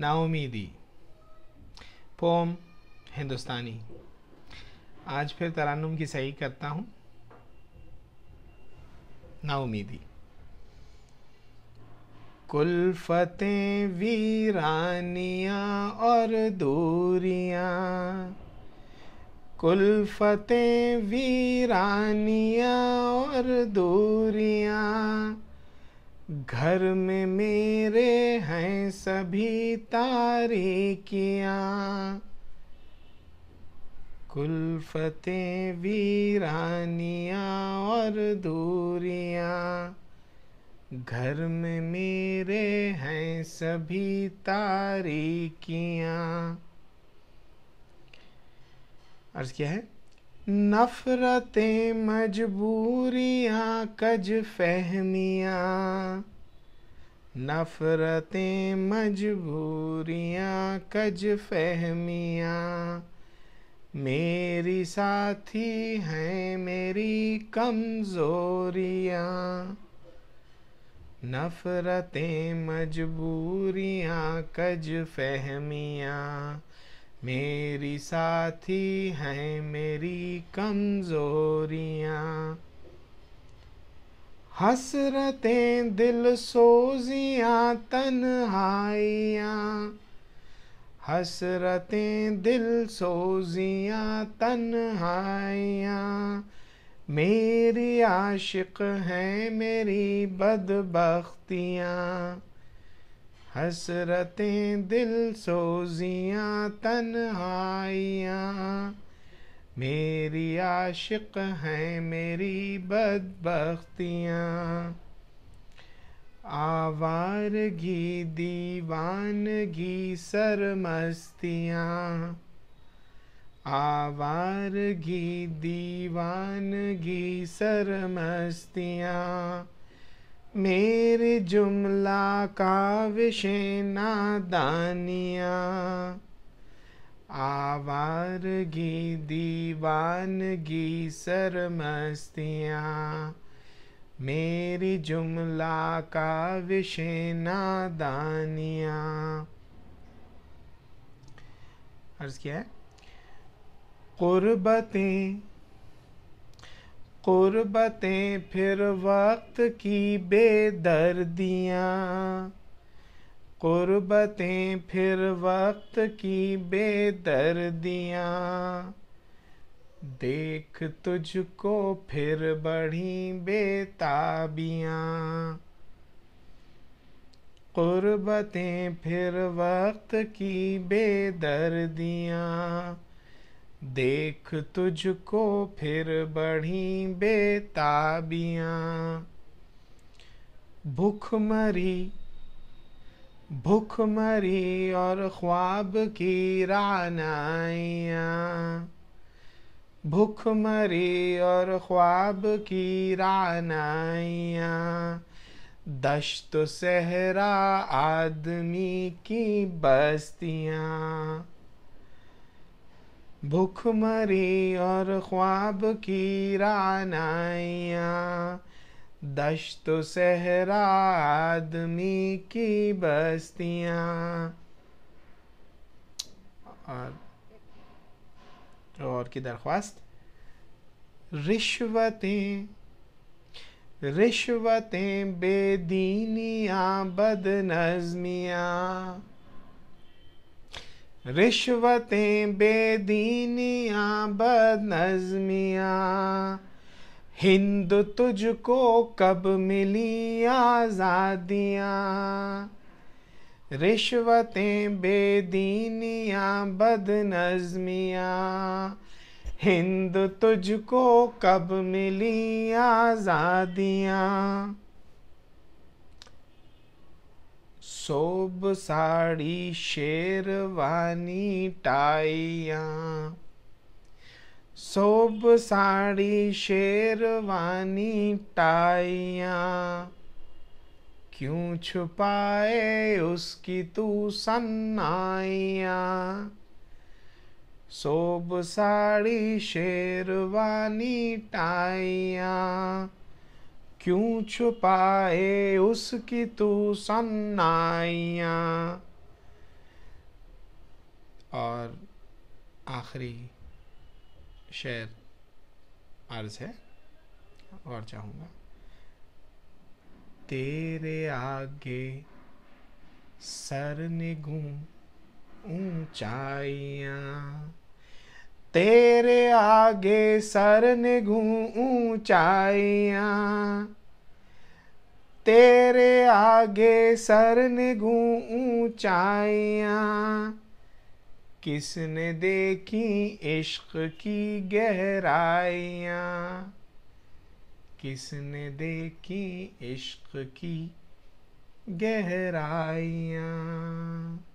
नाउमीदी pome हिंदुस्तानी आज फिर तरानुम की सही करता हूँ नाउमीदी कुलफते वीरानियाँ और दूरियाँ कुलफते वीरानियाँ और दूरियाँ घर में मेरे हैं सभी तारीकियाँ कुलफते वीरानियाँ और दूरियाँ घर में मेरे हैं सभी तारीकियाँ अर्ज क्या है नफरतें मजबूरियाँ कज फहमियाँ नफरतें मजबूरियाँ कज फहमियाँ मेरी साथी हैं मेरी कमजोरियाँ नफरतें मजबूरियाँ कज फहमियाँ मेरी साथी हैं मेरी कमजोरियाँ हसरतें दिल सोजियाँ तन्हाइयाँ हसरतें दिल सोजियाँ तन्हाइयाँ मेरी आशिक हैं मेरी बदबख्तियाँ हसरतें दिल सोजियाँ आइया मेरी आशिक हैं मेरी बदबख्तियाँ आवारगी दीवानगी सरमस्तियाँ आवारगी दीवानगी सरमस्तियाँ मेरे जुमला का विषय दानिया आवारगी दीवानगी सरमस्तियाँ मेरी जुमला का विषय नादानिया अर्ज क्या है कुर्बतें कुर्बतें फिर वक्त की बेदर्दियाँ कुर्बतें फिर वक्त की बेदर्दियाँ देख तुझको फिर बढ़ी बेताबियाँ कुर्बतें फिर वक्त की बेदर्दियाँ देख तुझको फिर बढ़ी बेताबियाँ भूखमरी भूखमरी और ख्वाब की भूख भूखमरी और ख्वाब की रानाइया दश्त सहरा आदमी की बस्तियाँ भूख मरी और ख्वाब की रानाइया दश्त सहरा आदमी की बस्तियाँ और और की दरख्वास्त रिश्वतें रिश्वतें बेदीनियाँ बदनज़मियाँ रिश्वतें बेदीनियाँ बदनज़मियाँ हिंद तुझको कब मिली आज़ादियाँ रिश्वतें बेदीनियाँ बदनज़मियाँ हिंद तुझको कब मिली आज़ादियाँ सोब साड़ी शेरवानी टाइया सोब साड़ी शेरवानी टाइया क्यों छुपाए उसकी तू सन्नाइया सोब साड़ी शेरवानी टाइया क्यों छुपाए उसकी तू सन्नाइया और आखिरी शेर अर्ज है और चाहूंगा तेरे आगे सर निगू ऊंचाइया तेरे आगे सर ने ऊंचाइयाँ तेरे आगे सर ने ऊंचाइयाँ किसने देखी इश्क की गहराइयाँ किसने देखी इश्क की गहराइयाँ